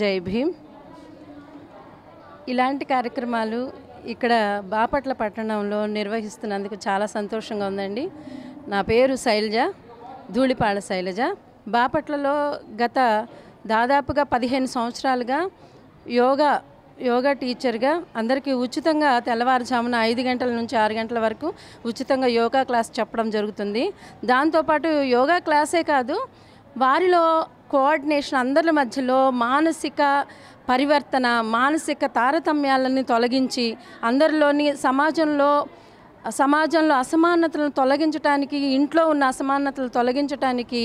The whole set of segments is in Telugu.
జై భీమ్ ఇలాంటి కార్యక్రమాలు ఇక్కడ బాపట్ల పట్టణంలో నిర్వహిస్తున్నందుకు చాలా సంతోషంగా ఉందండి నా పేరు శైలజ ధూళిపాడ శైలజ బాపట్లలో గత దాదాపుగా పదిహేను సంవత్సరాలుగా యోగా యోగా టీచర్గా అందరికీ ఉచితంగా తెల్లవారుజామున ఐదు గంటల నుంచి ఆరు గంటల వరకు ఉచితంగా యోగా క్లాస్ చెప్పడం జరుగుతుంది దాంతోపాటు యోగా క్లాసే కాదు వారిలో కోఆర్డినేషన్ అందరి మధ్యలో మానసిక పరివర్తన మానసిక తారతమ్యాలని తొలగించి అందరిలోని సమాజంలో సమాజంలో అసమానతలను తొలగించడానికి ఇంట్లో ఉన్న అసమానతలు తొలగించడానికి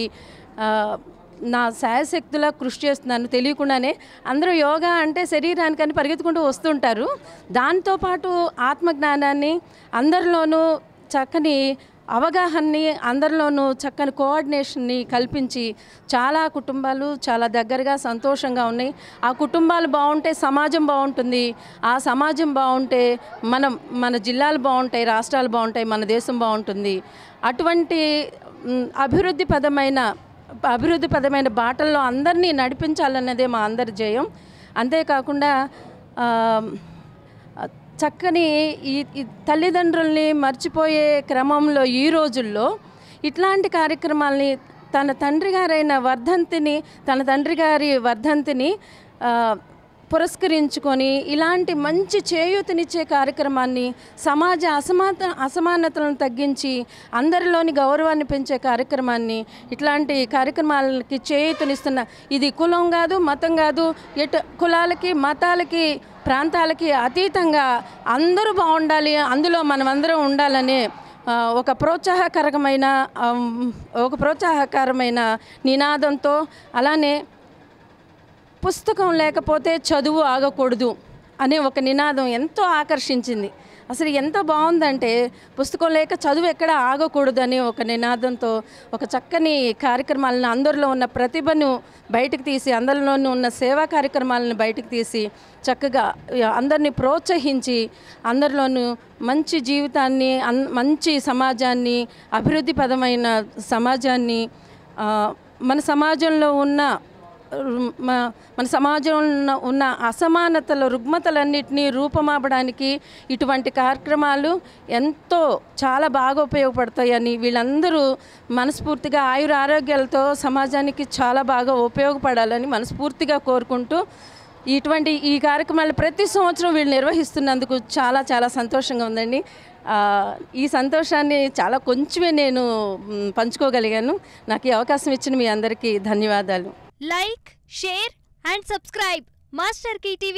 నా శాయశక్తులా కృషి చేస్తున్నాను తెలియకుండానే అందరూ యోగా అంటే శరీరానికని పరిగెత్తుకుంటూ వస్తుంటారు దాంతోపాటు ఆత్మజ్ఞానాన్ని అందరిలోనూ చక్కని అవగాహనని అందరిలోనూ చక్కని కోఆర్డినేషన్ని కల్పించి చాలా కుటుంబాలు చాలా దగ్గరగా సంతోషంగా ఉన్నాయి ఆ కుటుంబాలు బాగుంటే సమాజం బాగుంటుంది ఆ సమాజం బాగుంటే మనం మన జిల్లాలు బాగుంటాయి రాష్ట్రాలు బాగుంటాయి మన దేశం బాగుంటుంది అటువంటి అభివృద్ధి పదమైన అభివృద్ధి పదమైన బాటల్లో అందరినీ నడిపించాలన్నదే మా అందరి జయం అంతేకాకుండా చక్కని ఈ తల్లిదండ్రుల్ని మర్చిపోయే క్రమంలో ఈ రోజుల్లో ఇట్లాంటి కార్యక్రమాల్ని తన తండ్రి గారైన వర్ధంతిని తన తండ్రి గారి వర్ధంతిని పురస్కరించుకొని ఇలాంటి మంచి చేయూతనిచ్చే కార్యక్రమాన్ని సమాజ అసమాత అసమానతలను తగ్గించి అందరిలోని గౌరవాన్ని పెంచే కార్యక్రమాన్ని ఇట్లాంటి కార్యక్రమాలకి చేయూతనిస్తున్న ఇది కులం కాదు మతం కాదు ఎటు కులాలకి మతాలకి ప్రాంతాలకి అతీతంగా అందరూ బాగుండాలి అందులో మనమందరం ఉండాలని ఒక ప్రోత్సాహకరమైన ఒక ప్రోత్సాహకరమైన నినాదంతో అలానే పుస్తకం లేకపోతే చదువు ఆగకూడదు అనే ఒక నినాదం ఎంతో ఆకర్షించింది అసలు ఎంత బాగుందంటే పుస్తకం లేక చదువు ఎక్కడ ఆగకూడదని ఒక నినాదంతో ఒక చక్కని కార్యక్రమాలను అందరిలో ఉన్న ప్రతిభను బయటకు తీసి అందరిలోనూ ఉన్న సేవా కార్యక్రమాలను బయటకు తీసి చక్కగా అందరినీ ప్రోత్సహించి అందరిలోనూ మంచి జీవితాన్ని మంచి సమాజాన్ని అభివృద్ధిపదమైన సమాజాన్ని మన సమాజంలో ఉన్న మన సమాజంలో ఉన్న అసమానతల రుగ్మతలన్నింటినీ రూపమాపడానికి ఇటువంటి కార్యక్రమాలు ఎంతో చాలా బాగా ఉపయోగపడతాయని వీళ్ళందరూ మనస్ఫూర్తిగా ఆయుర ఆరోగ్యాలతో సమాజానికి చాలా బాగా ఉపయోగపడాలని మనస్ఫూర్తిగా కోరుకుంటూ ఇటువంటి ఈ కార్యక్రమాలు ప్రతి సంవత్సరం వీళ్ళు నిర్వహిస్తున్నందుకు చాలా చాలా సంతోషంగా ఉందండి ఈ సంతోషాన్ని చాలా కొంచెమే నేను పంచుకోగలిగాను నాకు ఈ అవకాశం ఇచ్చిన మీ అందరికీ ధన్యవాదాలు like share and subscribe master की टीवी